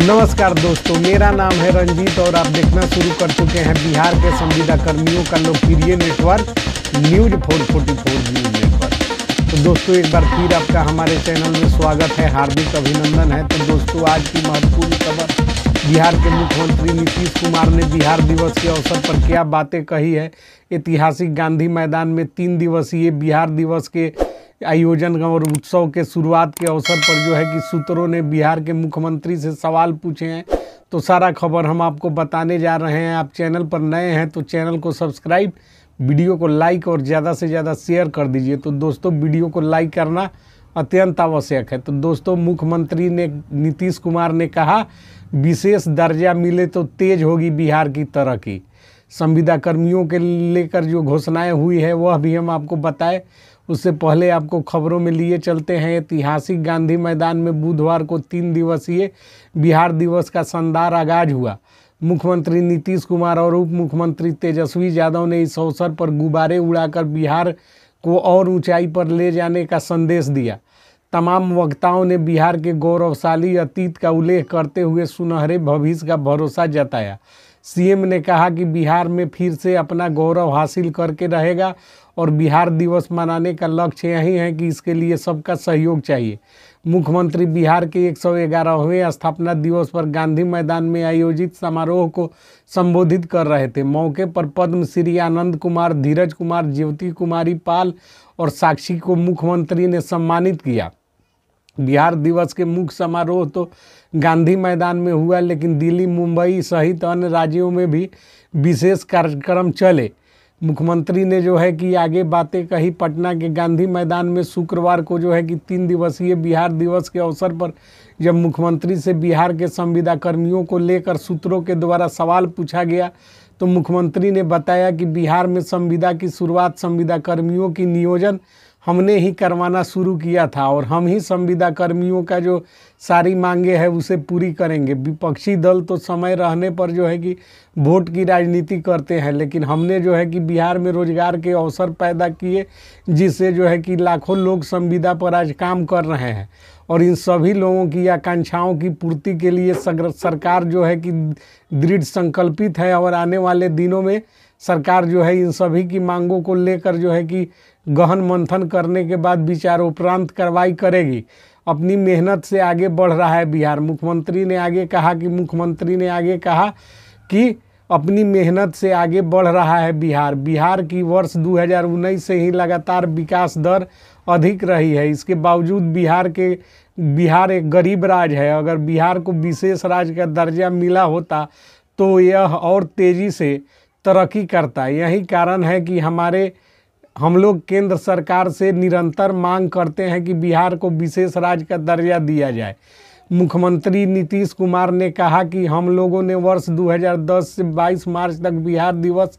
नमस्कार दोस्तों मेरा नाम है रंजीत और आप देखना शुरू कर चुके हैं बिहार के संविदा कर्मियों का लोकप्रिय network news four forty four news network तो दोस्तों एक बार फिर आपका हमारे चैनल में स्वागत है हार्दिक अभिनंदन है तो दोस्तों आज की महत्वपूर्ण खबर बिहार के मुख्यमंत्री नीतीश कुमार ने बिहार दिवस के अवसर पर क्या बातें कही है ऐतिहासिक गांधी मैदान में तीन दिवसीय बिहार दिवस के आयोजन और उत्सव के शुरुआत के अवसर पर जो है कि सूत्रों ने बिहार के मुख्यमंत्री से सवाल पूछे हैं तो सारा खबर हम आपको बताने जा रहे हैं आप चैनल पर नए हैं तो चैनल को सब्सक्राइब वीडियो को लाइक और ज़्यादा से ज़्यादा शेयर कर दीजिए तो दोस्तों वीडियो को लाइक करना अत्यंत आवश्यक है तो दोस्तों मुख्यमंत्री ने नीतीश कुमार ने कहा विशेष दर्जा मिले तो तेज होगी बिहार की तरक्की संविदा कर्मियों के लेकर जो घोषणाएं हुई है वह भी हम आपको बताए उससे पहले आपको खबरों में लिए चलते हैं ऐतिहासिक गांधी मैदान में बुधवार को तीन दिवसीय बिहार दिवस का शानदार आगाज हुआ मुख्यमंत्री नीतीश कुमार और उप मुख्यमंत्री तेजस्वी यादव ने इस अवसर पर गुब्बारे उड़ाकर बिहार को और ऊंचाई पर ले जाने का संदेश दिया तमाम वक्ताओं ने बिहार के गौरवशाली अतीत का उल्लेख करते हुए सुनहरे भविष्य का भरोसा जताया सीएम ने कहा कि बिहार में फिर से अपना गौरव हासिल करके रहेगा और बिहार दिवस मनाने का लक्ष्य यही है कि इसके लिए सबका सहयोग चाहिए मुख्यमंत्री बिहार के एक सौ ग्यारहवें स्थापना दिवस पर गांधी मैदान में आयोजित समारोह को संबोधित कर रहे थे मौके पर पद्म श्री आनंद कुमार धीरज कुमार ज्योति कुमारी पाल और साक्षी को मुख्यमंत्री ने सम्मानित किया बिहार दिवस के मुख्य समारोह तो गांधी मैदान में हुआ लेकिन दिल्ली मुंबई सहित अन्य राज्यों में भी विशेष कार्यक्रम चले मुख्यमंत्री ने जो है कि आगे बातें कही पटना के गांधी मैदान में शुक्रवार को जो है कि तीन दिवसीय बिहार दिवस के अवसर पर जब मुख्यमंत्री से बिहार के संविदा कर्मियों को लेकर सूत्रों के द्वारा सवाल पूछा गया तो मुख्यमंत्री ने बताया कि बिहार में संविदा की शुरुआत संविदा कर्मियों की नियोजन हमने ही करवाना शुरू किया था और हम ही संविदा कर्मियों का जो सारी मांगे है उसे पूरी करेंगे विपक्षी दल तो समय रहने पर जो है कि वोट की राजनीति करते हैं लेकिन हमने जो है कि बिहार में रोजगार के अवसर पैदा किए जिससे जो है कि लाखों लोग संविदा पर आज काम कर रहे हैं और इन सभी लोगों की आकांक्षाओं की पूर्ति के लिए सरकार जो है कि दृढ़ संकल्पित है और आने वाले दिनों में सरकार जो है इन सभी की मांगों को लेकर जो है कि गहन मंथन करने के बाद विचार उपरांत कार्रवाई करेगी अपनी मेहनत से आगे बढ़ रहा है बिहार मुख्यमंत्री ने आगे कहा कि मुख्यमंत्री ने आगे कहा कि अपनी मेहनत से आगे बढ़ रहा है बिहार बिहार की वर्ष 2019 से ही लगातार विकास दर अधिक रही है इसके बावजूद बिहार के बिहार एक गरीब राज्य है अगर बिहार को विशेष राज्य का दर्जा मिला होता तो यह और तेज़ी से तरक्की करता है यही कारण है कि हमारे हम लोग केंद्र सरकार से निरंतर मांग करते हैं कि बिहार को विशेष राज्य का दर्जा दिया जाए मुख्यमंत्री नीतीश कुमार ने कहा कि हम लोगों ने वर्ष 2010 से 22 मार्च तक बिहार दिवस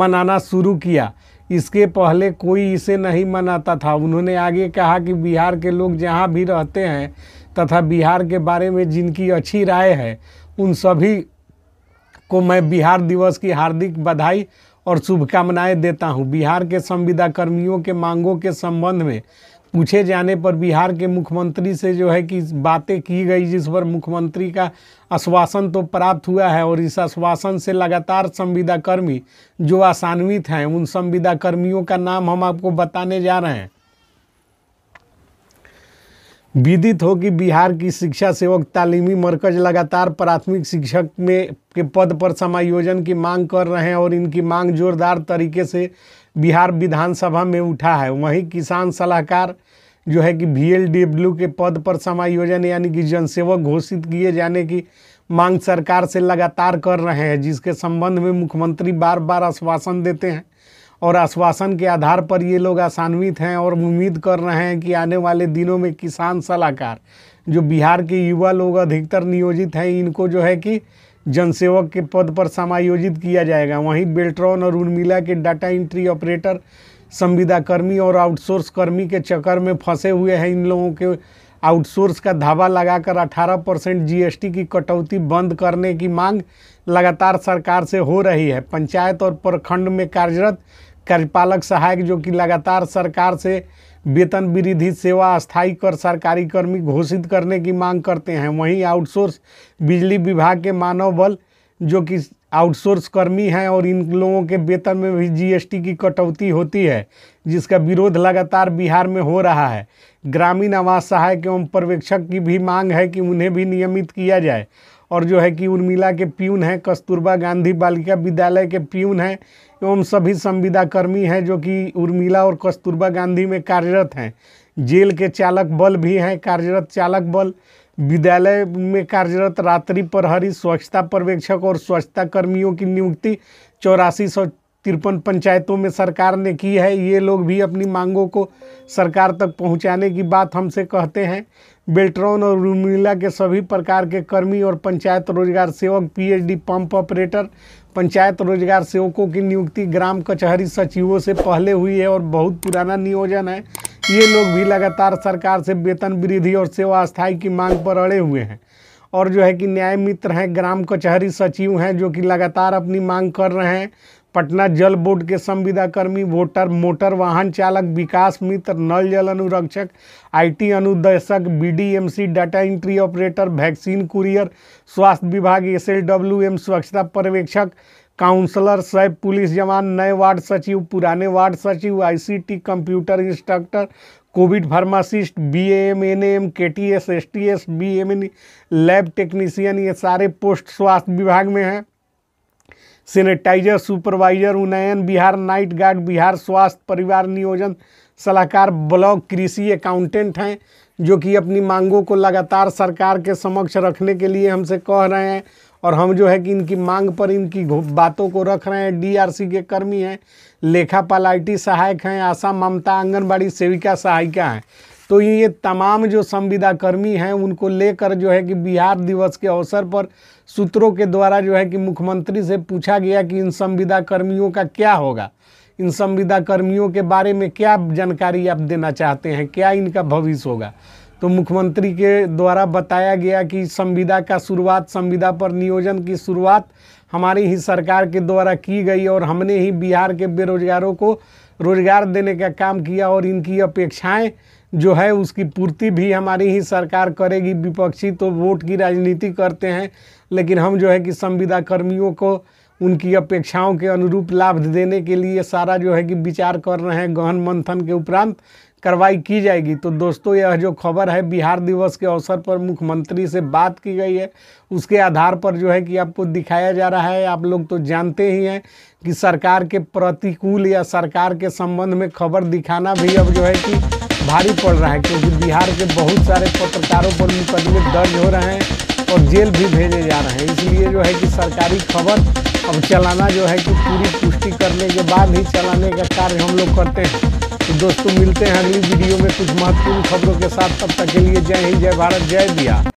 मनाना शुरू किया इसके पहले कोई इसे नहीं मनाता था उन्होंने आगे कहा कि बिहार के लोग जहाँ भी रहते हैं तथा बिहार के बारे में जिनकी अच्छी राय है उन सभी को मैं बिहार दिवस की हार्दिक बधाई और शुभकामनाएं देता हूं। बिहार के संविदा कर्मियों के मांगों के संबंध में पूछे जाने पर बिहार के मुख्यमंत्री से जो है कि बातें की गई जिस पर मुख्यमंत्री का आश्वासन तो प्राप्त हुआ है और इस आश्वासन से लगातार संविदा कर्मी जो आसान्वित हैं उन संविदा कर्मियों का नाम हम आपको बताने जा रहे हैं विदित हो कि बिहार की शिक्षा सेवक तालीमी मरकज लगातार प्राथमिक शिक्षक में के पद पर समायोजन की मांग कर रहे हैं और इनकी मांग जोरदार तरीके से बिहार विधानसभा में उठा है वहीं किसान सलाहकार जो है कि वी के पद पर समायोजन यानी कि जनसेवक घोषित किए जाने की मांग सरकार से लगातार कर रहे हैं जिसके संबंध में मुख्यमंत्री बार बार आश्वासन देते हैं और आश्वासन के आधार पर ये लोग आसान्वित हैं और उम्मीद कर रहे हैं कि आने वाले दिनों में किसान सलाहकार जो बिहार के युवा लोग अधिकतर नियोजित हैं इनको जो है कि जनसेवक के पद पर समायोजित किया जाएगा वहीं बेल्ट्रॉन और उर्मिला के डाटा एंट्री ऑपरेटर संविदा कर्मी और आउटसोर्स कर्मी के चक्कर में फंसे हुए हैं इन लोगों के आउटसोर्स का धावा लगाकर 18 परसेंट जी की कटौती बंद करने की मांग लगातार सरकार से हो रही है पंचायत और प्रखंड में कार्यरत कार्यपालक सहायक जो कि लगातार सरकार से वेतन वृद्धि सेवा स्थायी कर सरकारी कर्मी घोषित करने की मांग करते हैं वहीं आउटसोर्स बिजली विभाग के मानव बल जो कि आउटसोर्स कर्मी हैं और इन लोगों के वेतन में भी जीएसटी की कटौती होती है जिसका विरोध लगातार बिहार में हो रहा है ग्रामीण आवास सहायक एवं पर्यवेक्षक की भी मांग है कि उन्हें भी नियमित किया जाए और जो है कि उर्मिला के प्यून हैं कस्तूरबा गांधी बालिका विद्यालय के प्यून हैं एवं सभी संविदा कर्मी हैं जो कि उर्मिला और कस्तूरबा गांधी में कार्यरत हैं जेल के चालक बल भी हैं कार्यरत चालक बल विद्यालय में कार्यरत रात्रि प्रहरी स्वच्छता पर्यवेक्षक और स्वच्छता कर्मियों की नियुक्ति चौरासी सौ तिरपन पंचायतों में सरकार ने की है ये लोग भी अपनी मांगों को सरकार तक पहुंचाने की बात हमसे कहते हैं बेल्ट्रॉन और रूमिला के सभी प्रकार के कर्मी और पंचायत रोजगार सेवक पीएचडी पंप ऑपरेटर पंचायत रोजगार सेवकों की नियुक्ति ग्राम कचहरी सचिवों से पहले हुई है और बहुत पुराना नियोजन है ये लोग भी लगातार सरकार से वेतन वृद्धि और सेवा स्थायी की मांग पर अड़े हुए हैं और जो है कि न्याय मित्र हैं ग्राम कचहरी सचिव हैं जो कि लगातार अपनी मांग कर रहे हैं पटना जल बोर्ड के संविदा कर्मी वोटर मोटर वाहन चालक विकास मित्र नल जल अनुरक्षक आईटी अनुदेशक BDMC data entry operator vaccine courier स्वास्थ्य विभाग एस एम स्वच्छता पर्यवेक्षक काउंसलर सैब पुलिस जवान नए वार्ड सचिव पुराने वार्ड सचिव ICT computer instructor Covid pharmacist B M N M K T S S T S B M N lab technician ये सारे पोस्ट स्वास्थ्य विभाग में हैं सेनेटाइज़र सुपरवाइजर उन्नयन बिहार नाइट गार्ड बिहार स्वास्थ्य परिवार नियोजन सलाहकार ब्लॉक कृषि अकाउंटेंट हैं जो कि अपनी मांगों को लगातार सरकार के समक्ष रखने के लिए हमसे कह रहे हैं और हम जो है कि इनकी मांग पर इनकी बातों को रख रहे हैं डीआरसी के कर्मी हैं लेखापाल आई सहायक हैं आशा ममता आंगनबाड़ी सेविका सहायिका हैं तो ये तमाम जो संविदा कर्मी हैं उनको लेकर जो है कि बिहार दिवस के अवसर पर सूत्रों के द्वारा जो है कि मुख्यमंत्री से पूछा गया कि इन संविदा कर्मियों का क्या होगा इन संविदा कर्मियों के बारे में क्या जानकारी आप देना चाहते हैं क्या इनका भविष्य होगा तो मुख्यमंत्री के द्वारा बताया गया कि संविदा का शुरुआत संविदा पर नियोजन की शुरुआत हमारी ही सरकार के द्वारा की गई और हमने ही बिहार के बेरोजगारों को रोजगार देने का काम किया और इनकी अपेक्षाएं जो है उसकी पूर्ति भी हमारी ही सरकार करेगी विपक्षी तो वोट की राजनीति करते हैं लेकिन हम जो है कि संविदा कर्मियों को उनकी अपेक्षाओं के अनुरूप लाभ देने के लिए सारा जो है कि विचार कर रहे हैं गहन मंथन के उपरांत कार्रवाई की जाएगी तो दोस्तों यह जो खबर है बिहार दिवस के अवसर पर मुख्यमंत्री से बात की गई है उसके आधार पर जो है कि आपको दिखाया जा रहा है आप लोग तो जानते ही हैं कि सरकार के प्रतिकूल या सरकार के संबंध में खबर दिखाना भी अब जो है कि भारी पड़ रहा है क्योंकि बिहार के बहुत सारे पत्रकारों पर मुकदमे दर्ज हो रहे हैं और जेल भी भेजे जा रहे हैं इसलिए जो है कि सरकारी खबर अब चलाना जो है कि पूरी पुष्टि करने के बाद ही चलाने का कार्य हम लोग करते हैं तो दोस्तों मिलते हैं अगली वीडियो में कुछ महत्वपूर्ण खबरों के साथ तब तक के लिए जय हिंद जय भारत जय बिहार